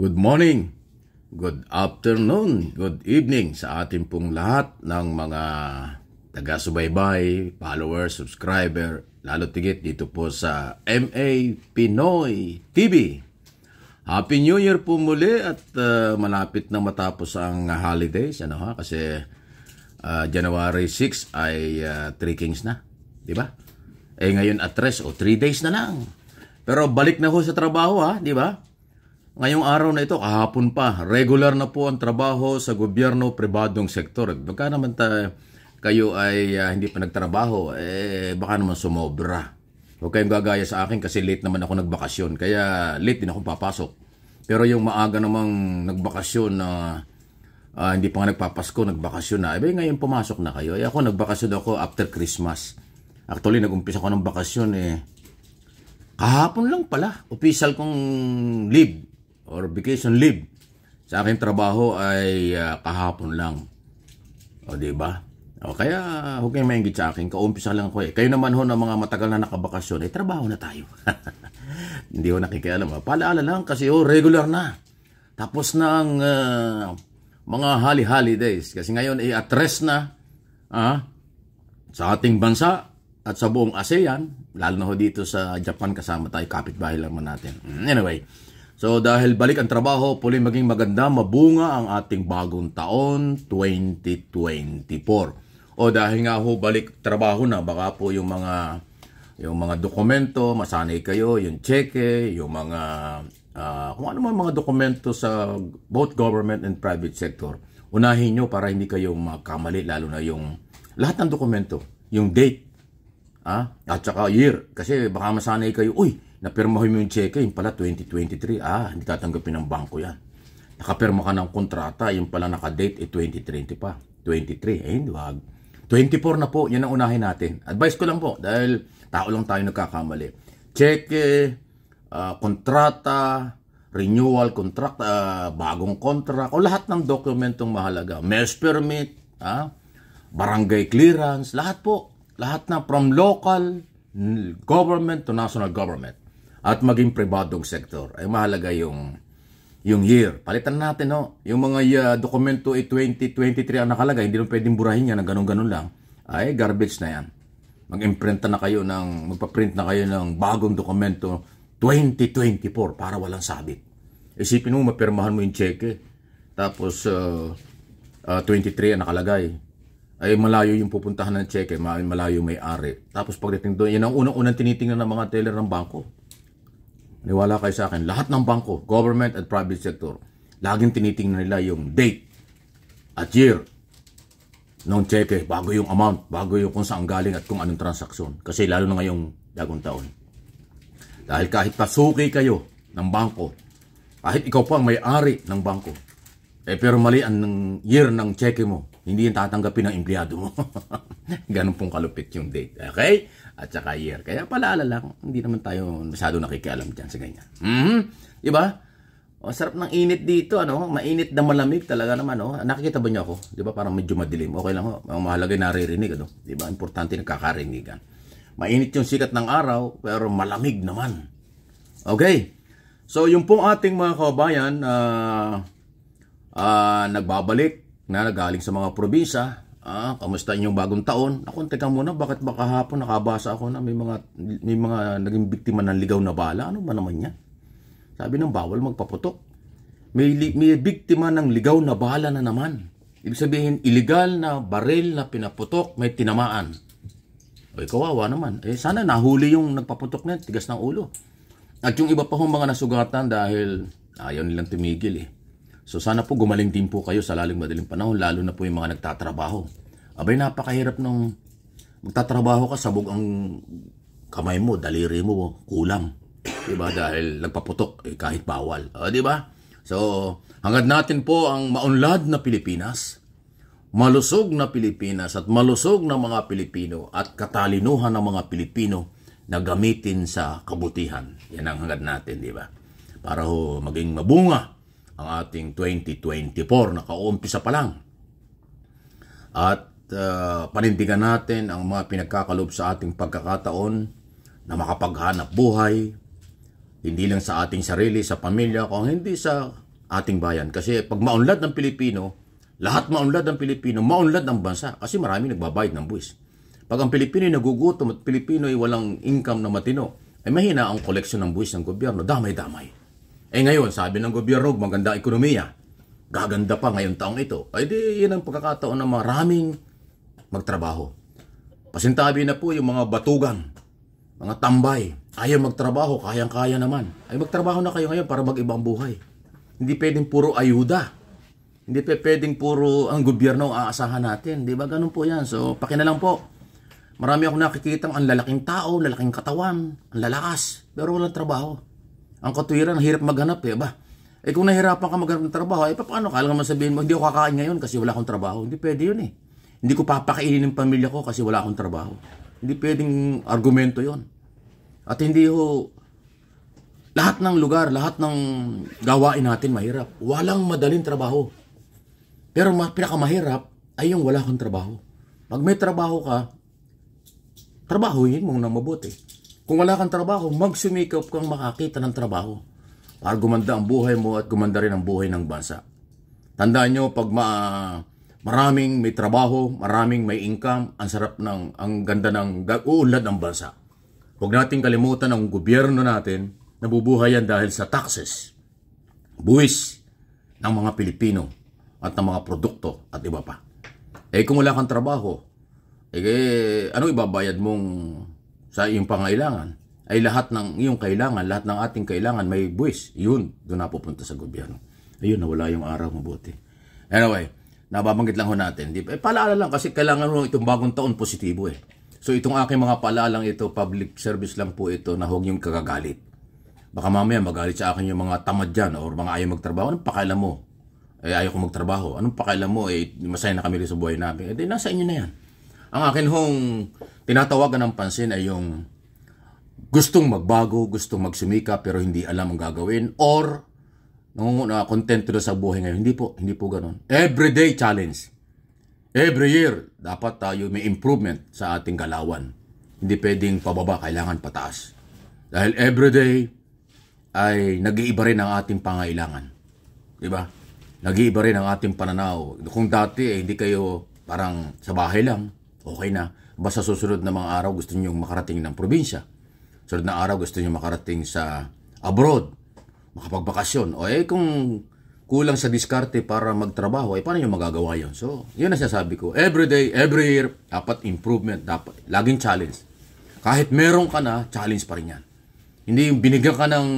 Good morning, good afternoon, good evening sa ating pong lahat ng mga taga-subaybay, followers, subscriber, lalo tigit dito po sa MA Pinoy TV. Happy New Year po muli at uh, malapit na matapos ang holidays ano ha kasi uh, January 6 ay uh, Three Kings na, di ba? Eh ngayon at rest o oh, 3 days na lang. Pero balik na ho sa trabaho ha, di ba? Ngayong araw na ito, kahapon pa, regular na po ang trabaho sa gobyerno pribadong sektor. Baka naman ta, kayo ay uh, hindi pa nagtrabaho, eh baka naman sumobra. Huwag kayong gagaya sa akin kasi late naman ako nagbakasyon. Kaya late din ako papasok. Pero yung maaga namang nagbakasyon na uh, uh, hindi pa nga nagpapasko, nagbakasyon na. Iba eh, ngayon pumasok na kayo. Eh, ako nagbakasyon ako after Christmas. Actually, nag-umpisa ko ng bakasyon eh. Kahapon lang pala, official kong leave or vacation leave. Sa aking trabaho ay uh, kahapon lang. O di ba? O kaya huwag kayong maingit sa akin, kaumpisa lang ko eh. Kayo naman ho na mga matagal na nakabakasyon, eh trabaho na tayo. Hindi ho nakikialam. Ha? Ah. Paalaala lang kasi ho, regular na. Tapos na ang uh, mga hali-hali days. Kasi ngayon ay eh, atres na ah, sa ating bansa at sa buong ASEAN, lalo na ho dito sa Japan kasama tayo, kapitbahay lang man natin. Mm, anyway, So dahil balik ang trabaho, puli maging maganda, mabunga ang ating bagong taon 2024. O dahil nga ho balik trabaho na, baka po yung mga yung mga dokumento, masanay kayo, yung cheque, yung mga uh, kung ano man mga dokumento sa both government and private sector. Unahin nyo para hindi kayo makamali lalo na yung lahat ng dokumento, yung date, ah, at saka year. Kasi baka masanay kayo, uy, napirmahin mo yung cheque, yung pala 2023, ah, hindi tatanggapin ng bangko yan. Nakapirma ka ng kontrata, yung pala nakadate, eh 2020 pa. 23, eh, hindi wag. 24 na po, yan ang unahin natin. Advice ko lang po, dahil tao lang tayo nagkakamali. Cheque, uh, kontrata, renewal contract, uh, bagong contract, o lahat ng dokumentong mahalaga. Mayor's permit, ah, barangay clearance, lahat po. Lahat na from local government to national government at maging pribadong sektor. Ay mahalaga yung yung year. Palitan natin, no? Yung mga uh, dokumento ay eh, 2023 ang nakalagay, hindi mo pwedeng burahin yan na ganun-ganun lang. Ay, garbage na yan. Mag-imprinta na kayo ng, magpa-print na kayo ng bagong dokumento 2024 para walang sabit. Isipin mo, mapirmahan mo yung cheque. Tapos, uh, uh, 23 ang nakalagay. Ay, malayo yung pupuntahan ng cheque, malayo may ari. Tapos pagdating doon, yan ang unang-unang tinitingnan ng mga teller ng bangko Niwala kayo sa akin, lahat ng bangko, government at private sector, laging tinitingnan nila yung date at year ng cheque bago yung amount, bago yung kung saan galing at kung anong transaksyon. Kasi lalo na ngayong dagong taon. Dahil kahit pasuki kayo ng bangko, kahit ikaw pa ang may-ari ng bangko, eh pero mali ang year ng cheque mo, hindi yan tatanggapin ng empleyado mo. Ganon pong kalupit yung date. Okay? At saka year. Kaya paalala lang, hindi naman tayo masyado nakikialam dyan sa ganyan. Mm-hmm. Diba? O, sarap ng init dito, ano? Mainit na malamig talaga naman, ano? Nakikita ba niyo ako? Diba? Parang medyo madilim. Okay lang, ho. Oh. Ang mahalagay yung naririnig, ano? Diba? Importante na Mainit yung sikat ng araw, pero malamig naman. Okay? So, yung pong ating mga kabayan, ah... Uh, uh, nagbabalik na nagaling sa mga probinsya, ah, kamusta inyong bagong taon? Ako, teka muna, bakit baka hapon nakabasa ako na may mga, may mga naging biktima ng ligaw na bala? Ano ba naman yan? Sabi ng bawal magpaputok. May, may biktima ng ligaw na bala na naman. Ibig sabihin, illegal na baril na pinaputok, may tinamaan. Ay, kawawa naman. Eh, sana nahuli yung nagpaputok na tigas ng ulo. At yung iba pa hong mga nasugatan dahil ayaw nilang tumigil eh. So sana po gumaling din po kayo sa lalong madaling panahon, lalo na po yung mga nagtatrabaho. Abay, napakahirap nung magtatrabaho ka, sabog ang kamay mo, daliri mo, kulang. ba? Diba? Dahil nagpaputok, eh, kahit bawal. O, ba? Diba? So, hangad natin po ang maunlad na Pilipinas, malusog na Pilipinas at malusog na mga Pilipino at katalinuhan ng mga Pilipino na gamitin sa kabutihan. Yan ang hangad natin, di ba? Para ho maging mabunga ang ating 2024. Nakaumpisa pa lang. At uh, panindigan natin ang mga pinagkakalob sa ating pagkakataon na makapaghanap buhay, hindi lang sa ating sarili, sa pamilya, kung hindi sa ating bayan. Kasi pag maunlad ng Pilipino, lahat maunlad ng Pilipino, maunlad ng bansa kasi marami nagbabayad ng buwis. Pag ang Pilipino ay nagugutom at Pilipino ay walang income na matino, ay mahina ang koleksyon ng buwis ng gobyerno, damay-damay. Eh ngayon, sabi ng gobyerno, maganda ekonomiya. Gaganda pa ngayon taong ito. Ay di, yan ang pagkakataon ng maraming magtrabaho. Pasintabi na po yung mga batugan, mga tambay. Ayaw magtrabaho, kayang-kaya naman. Ay magtrabaho na kayo ngayon para mag-ibang buhay. Hindi pwedeng puro ayuda. Hindi pwedeng puro ang gobyerno ang aasahan natin. Di ba? Ganun po yan. So, pakinalang po. Marami akong nakikitang ang lalaking tao, lalaking katawan, ang lalakas, pero walang trabaho. Ang katwiran, hirap maghanap eh, ba? Eh kung nahirapan ka maghanap ng trabaho, eh paano ka? Alam naman sabihin mo, hindi ako kakain ngayon kasi wala akong trabaho. Hindi pwede yun eh. Hindi ko papakainin ng pamilya ko kasi wala akong trabaho. Hindi pwedeng argumento yon. At hindi ho, lahat ng lugar, lahat ng gawain natin mahirap. Walang madaling trabaho. Pero mas pinakamahirap ay yung wala akong trabaho. Pag may trabaho ka, trabahuin mo nang mabuti. Kung wala kang trabaho, magsumikap kang makakita ng trabaho para gumanda ang buhay mo at gumanda rin ang buhay ng bansa. Tandaan nyo, pag ma, maraming may trabaho, maraming may income, ang sarap ng, ang ganda ng uunlad ng bansa. Huwag nating kalimutan ang gobyerno natin, nabubuhay yan dahil sa taxes, buwis ng mga Pilipino at ng mga produkto at iba pa. Eh kung wala kang trabaho, eh ano ibabayad mong sa iyong pangailangan, ay lahat ng iyong kailangan, lahat ng ating kailangan may buwis. Yun, doon napupunta sa gobyerno. Ayun, nawala yung araw mabuti. Anyway, nababanggit lang ho natin. Di, eh, palaala lang kasi kailangan ho itong bagong taon positibo eh. So itong aking mga palaalang ito, public service lang po ito na huwag yung kagagalit. Baka mamaya magalit sa akin yung mga tamad dyan or mga ayaw magtrabaho. Anong pakailan mo? Eh, ayaw ko magtrabaho. Anong pakailan mo? Eh, masaya na kami rin sa buhay namin. Eh, di, nasa inyo na yan. Ang akin hong tinatawagan ng pansin ay yung gustong magbago, gustong magsumika pero hindi alam ang gagawin or nangunguna contento na sa buhay ngayon. Hindi po, hindi po ganoon. Everyday challenge. Every year, dapat tayo may improvement sa ating galawan. Hindi pwedeng pababa, kailangan pataas. Dahil everyday ay nag-iiba rin ang ating pangailangan. Di ba? Nag-iiba rin ang ating pananaw. Kung dati eh, hindi kayo parang sa bahay lang, okay na Basta susunod na mga araw gusto niyong makarating ng probinsya. Susunod na araw gusto niyong makarating sa abroad, makapagbakasyon. O eh kung kulang sa diskarte para magtrabaho, eh paano niyo magagawa yon So, yun ang sasabi ko. Every day, every year, dapat improvement, dapat. Laging challenge. Kahit meron ka na, challenge pa rin yan. Hindi yung binigyan ka ng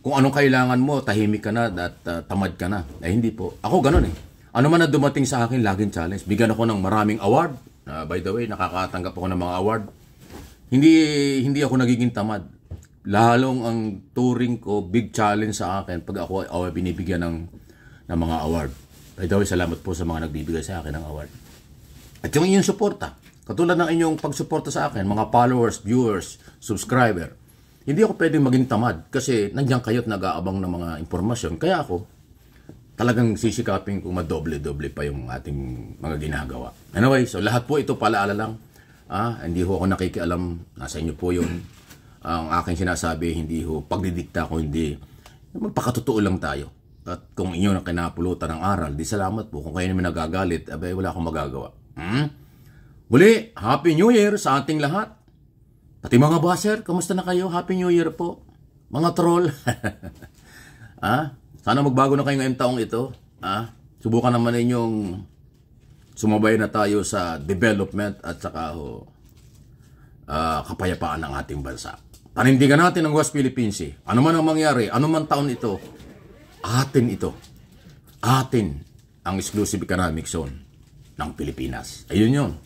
kung anong kailangan mo, tahimik ka na at uh, tamad ka na. Eh hindi po. Ako ganun eh. Ano man na dumating sa akin, laging challenge. Bigyan ako ng maraming award, Uh, by the way, nakakatanggap ako ng mga award. Hindi hindi ako nagiging tamad. Lalong ang touring ko, big challenge sa akin pag ako ay binibigyan ng ng mga award. By the way, salamat po sa mga nagbibigay sa akin ng award. At yung inyong suporta, katulad ng inyong pagsuporta sa akin, mga followers, viewers, subscriber, hindi ako pwedeng maging tamad kasi nandiyan kayo at nag-aabang ng mga impormasyon. Kaya ako, talagang sisikapin kung madoble-doble pa yung ating mga ginagawa. Anyway, so lahat po ito palaala lang. Ah, hindi ho ako nakikialam. Nasa inyo po yun. Ang aking sinasabi, hindi ho pagdidikta ko, hindi. Magpakatotoo lang tayo. At kung inyo na kinapulutan ng aral, di salamat po. Kung kayo naman nagagalit, abay wala akong magagawa. Hmm? Muli, Happy New Year sa ating lahat. Pati mga baser, kamusta na kayo? Happy New Year po. Mga troll. ah, sana magbago na kayo ngayong taong ito. Ah, subukan naman ninyong sumabay na tayo sa development at saka ho, ah, kapayapaan ng ating bansa. Panindigan natin ang West Philippines. Eh. Ano man ang mangyari, ano man taon ito, atin ito. Atin ang exclusive economic zone ng Pilipinas. Ayun yon.